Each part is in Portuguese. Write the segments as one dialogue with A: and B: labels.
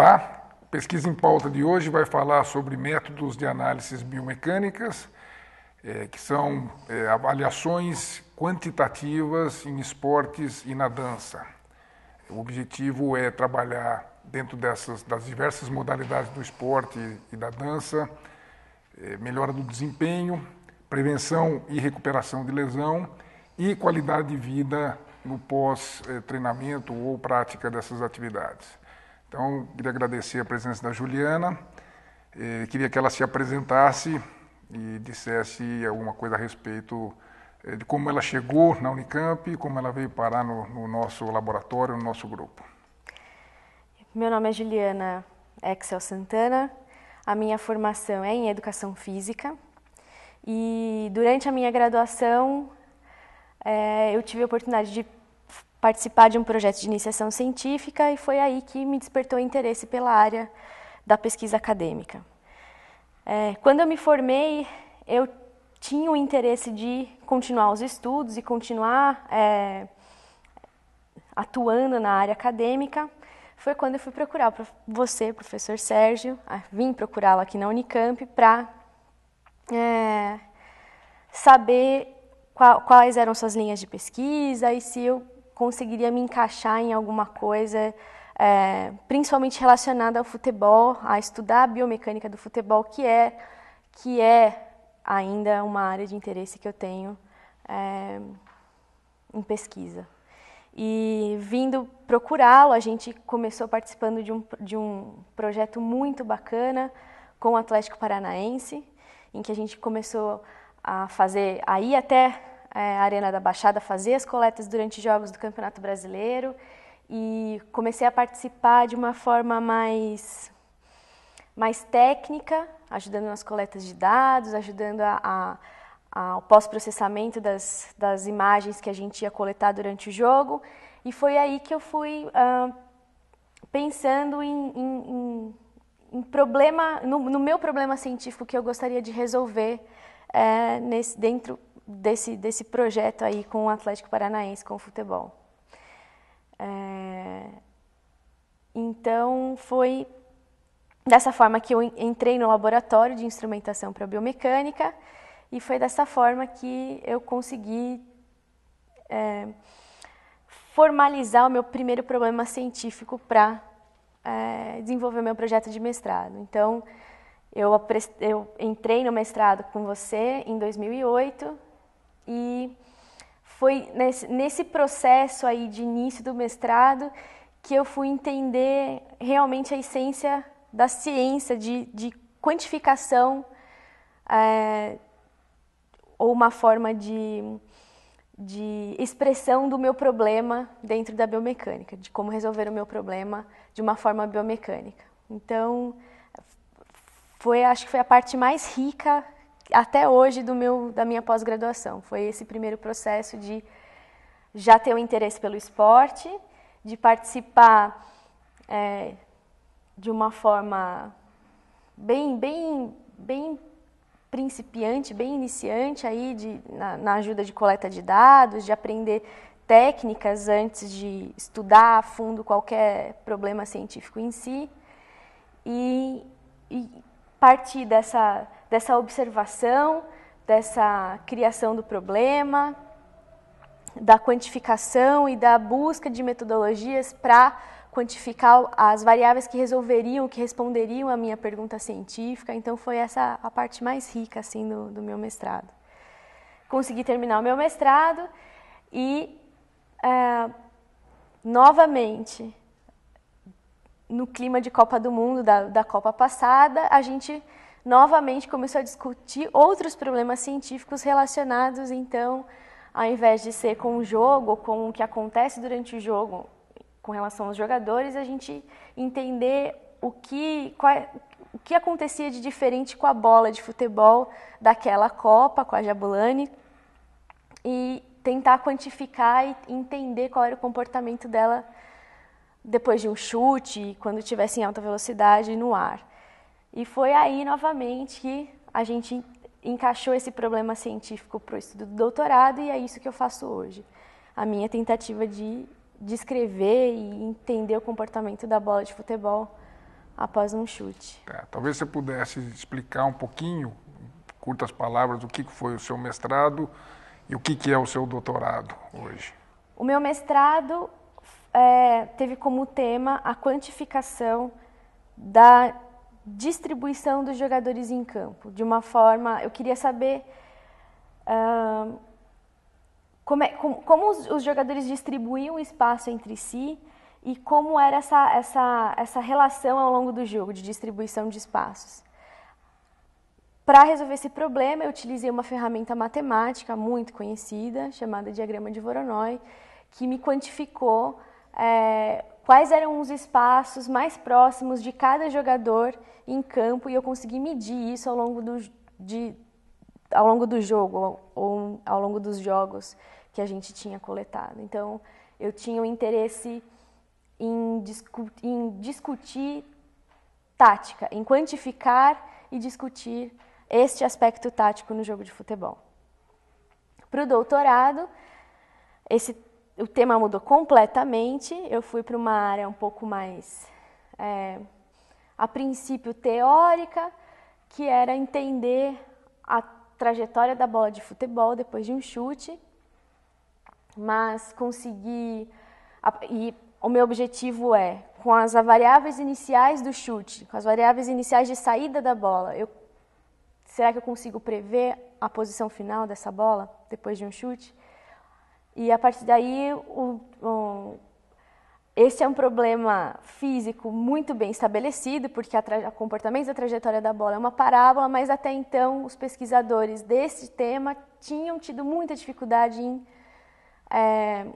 A: falar, pesquisa em pauta de hoje vai falar sobre métodos de análises biomecânicas, é, que são é, avaliações quantitativas em esportes e na dança. O objetivo é trabalhar dentro dessas das diversas modalidades do esporte e da dança, é, melhora do desempenho, prevenção e recuperação de lesão e qualidade de vida no pós-treinamento é, ou prática dessas atividades. Então, queria agradecer a presença da Juliana, eh, queria que ela se apresentasse e dissesse alguma coisa a respeito eh, de como ela chegou na Unicamp e como ela veio parar no, no nosso laboratório, no nosso grupo.
B: Meu nome é Juliana Excel Santana, a minha formação é em Educação Física e durante a minha graduação eh, eu tive a oportunidade de participar de um projeto de iniciação científica e foi aí que me despertou interesse pela área da pesquisa acadêmica. É, quando eu me formei, eu tinha o interesse de continuar os estudos e continuar é, atuando na área acadêmica. Foi quando eu fui procurar você, professor Sérgio, vim procurá-lo aqui na Unicamp para é, saber quais eram suas linhas de pesquisa e se eu conseguiria me encaixar em alguma coisa, é, principalmente relacionada ao futebol, a estudar a biomecânica do futebol, que é, que é ainda uma área de interesse que eu tenho é, em pesquisa. E vindo procurá-lo, a gente começou participando de um, de um projeto muito bacana com o Atlético Paranaense, em que a gente começou a fazer, aí até é, a Arena da Baixada fazer as coletas durante jogos do Campeonato Brasileiro e comecei a participar de uma forma mais mais técnica, ajudando nas coletas de dados, ajudando a, a, ao pós-processamento das, das imagens que a gente ia coletar durante o jogo. E foi aí que eu fui ah, pensando em, em, em problema, no, no, meu problema científico que eu gostaria de resolver é, nesse, dentro desse, desse projeto aí com o Atlético Paranaense, com o futebol. É... Então, foi dessa forma que eu entrei no laboratório de instrumentação para biomecânica e foi dessa forma que eu consegui é, formalizar o meu primeiro problema científico para é, desenvolver meu projeto de mestrado. Então, eu, eu entrei no mestrado com você em 2008 e foi nesse processo aí de início do mestrado que eu fui entender realmente a essência da ciência, de, de quantificação, é, ou uma forma de, de expressão do meu problema dentro da biomecânica, de como resolver o meu problema de uma forma biomecânica. Então, foi, acho que foi a parte mais rica até hoje do meu da minha pós-graduação. Foi esse primeiro processo de já ter o um interesse pelo esporte, de participar é, de uma forma bem bem bem principiante, bem iniciante aí de, na, na ajuda de coleta de dados, de aprender técnicas antes de estudar a fundo qualquer problema científico em si. E, e partir dessa, dessa observação, dessa criação do problema, da quantificação e da busca de metodologias para quantificar as variáveis que resolveriam, que responderiam a minha pergunta científica. Então, foi essa a parte mais rica assim do, do meu mestrado. Consegui terminar o meu mestrado e, é, novamente, no clima de Copa do Mundo, da, da Copa passada, a gente novamente começou a discutir outros problemas científicos relacionados, então, ao invés de ser com o jogo, com o que acontece durante o jogo com relação aos jogadores, a gente entender o que, qual, é, o que acontecia de diferente com a bola de futebol daquela Copa, com a Jabulani, e tentar quantificar e entender qual era o comportamento dela depois de um chute, quando estivesse em alta velocidade no ar. E foi aí novamente que a gente encaixou esse problema científico para o estudo do doutorado e é isso que eu faço hoje. A minha tentativa de descrever e entender o comportamento da bola de futebol após um chute.
A: É, talvez você pudesse explicar um pouquinho, em curtas palavras, o que foi o seu mestrado e o que é o seu doutorado hoje.
B: O meu mestrado é, teve como tema a quantificação da distribuição dos jogadores em campo. De uma forma, eu queria saber uh, como, é, como, como os, os, jogadores distribuíam o espaço entre si e como era essa, essa, essa relação ao longo do jogo de distribuição de espaços. Para resolver esse problema, eu utilizei uma ferramenta matemática muito conhecida, chamada diagrama de Voronoi, que me quantificou é, quais eram os espaços mais próximos de cada jogador em campo e eu consegui medir isso ao longo do, de, ao longo do jogo ou ao longo dos jogos que a gente tinha coletado. Então, eu tinha um interesse em, discu em discutir tática, em quantificar e discutir este aspecto tático no jogo de futebol. Para o doutorado, esse o tema mudou completamente. Eu fui para uma área um pouco mais, é, a princípio, teórica, que era entender a trajetória da bola de futebol depois de um chute, mas consegui. E o meu objetivo é, com as variáveis iniciais do chute, com as variáveis iniciais de saída da bola, eu, será que eu consigo prever a posição final dessa bola depois de um chute? E a partir daí, o, o, esse é um problema físico muito bem estabelecido, porque o comportamento da trajetória da bola é uma parábola, mas até então os pesquisadores desse tema tinham tido muita dificuldade em, é,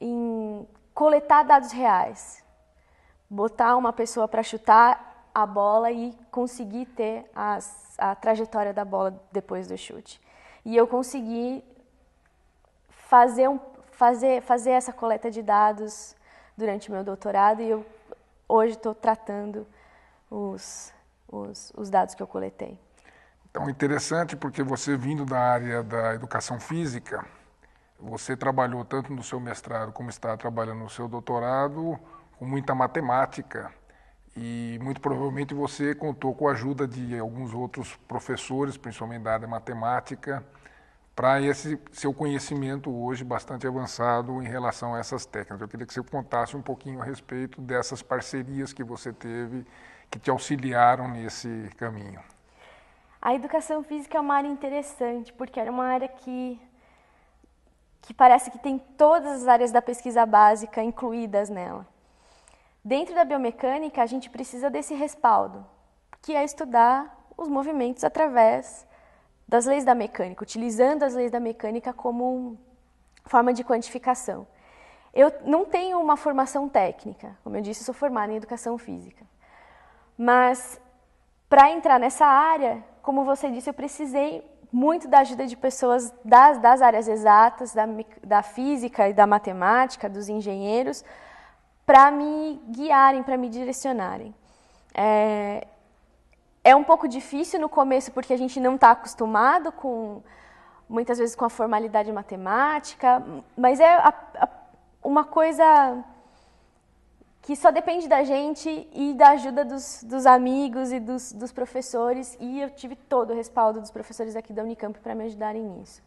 B: em coletar dados reais, botar uma pessoa para chutar a bola e conseguir ter as, a trajetória da bola depois do chute. E eu consegui fazer, um, fazer, fazer essa coleta de dados durante meu doutorado e eu hoje estou tratando os, os, os dados que eu coletei.
A: Então, interessante porque você vindo da área da educação física, você trabalhou tanto no seu mestrado como está trabalhando no seu doutorado com muita matemática e muito provavelmente você contou com a ajuda de alguns outros professores, principalmente da área matemática, para esse seu conhecimento hoje bastante avançado em relação a essas técnicas. Eu queria que você contasse um pouquinho a respeito dessas parcerias que você teve que te auxiliaram nesse caminho.
B: A educação física é uma área interessante, porque era uma área que que parece que tem todas as áreas da pesquisa básica incluídas nela. Dentro da biomecânica, a gente precisa desse respaldo, que é estudar os movimentos através das leis da mecânica, utilizando as leis da mecânica como forma de quantificação. Eu não tenho uma formação técnica, como eu disse, sou formada em educação física. Mas para entrar nessa área, como você disse, eu precisei muito da ajuda de pessoas das, das áreas exatas, da, da física e da matemática, dos engenheiros, para me guiarem, para me direcionarem. É, é um pouco difícil no começo porque a gente não está acostumado com muitas vezes com a formalidade matemática, mas é a, a, uma coisa que só depende da gente e da ajuda dos, dos amigos e dos, dos, professores, e eu tive todo o respaldo dos professores aqui da Unicamp para me ajudarem nisso.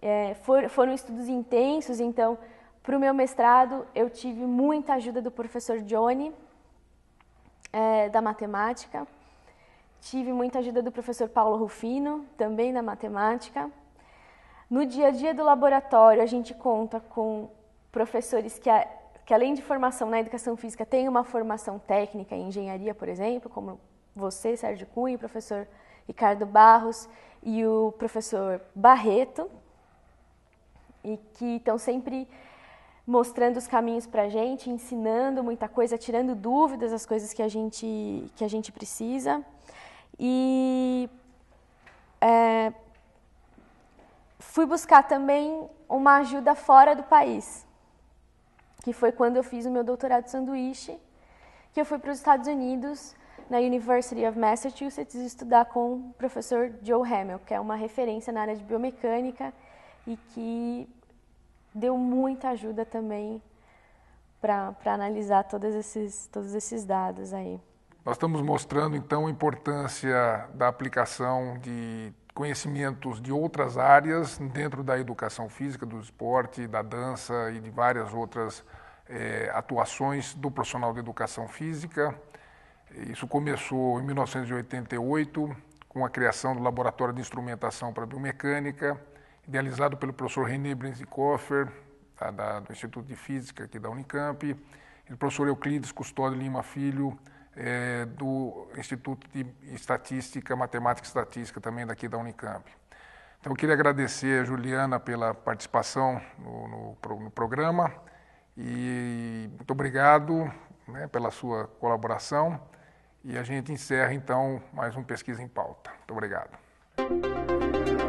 B: É, for, foram estudos intensos, então, para o meu mestrado, eu tive muita ajuda do professor Johnny, é, da matemática, Tive muita ajuda do professor Paulo Rufino, também na matemática. No dia a dia do laboratório, a gente conta com professores que, que além de formação na educação física, têm uma formação técnica em engenharia, por exemplo, como você, Sérgio Cunha, o professor Ricardo Barros e o professor Barreto, e que estão sempre mostrando os caminhos para a gente, ensinando muita coisa, tirando dúvidas, as coisas que a gente, que a gente precisa. E é, fui buscar também uma ajuda fora do país, que foi quando eu fiz o meu doutorado de sanduíche, que eu fui para os Estados Unidos, na University of Massachusetts, estudar com o professor Joe Hamel, que é uma referência na área de biomecânica e que deu muita ajuda também para analisar todos esses, todos esses dados aí.
A: Nós estamos mostrando então a importância da aplicação de conhecimentos de outras áreas dentro da educação física, do esporte, da dança e de várias outras é, atuações do profissional de educação física. Isso começou em 1988 com a criação do Laboratório de Instrumentação para Biomecânica, idealizado pelo professor René Brinzikoffer, da, da, do Instituto de Física aqui da Unicamp, e o professor Euclides Custódio Lima Filho, é, do Instituto de Estatística, Matemática e Estatística, também daqui da Unicamp. Então, eu queria agradecer a Juliana pela participação no, no, no programa e muito obrigado né, pela sua colaboração. E a gente encerra, então, mais um Pesquisa em Pauta. Muito obrigado.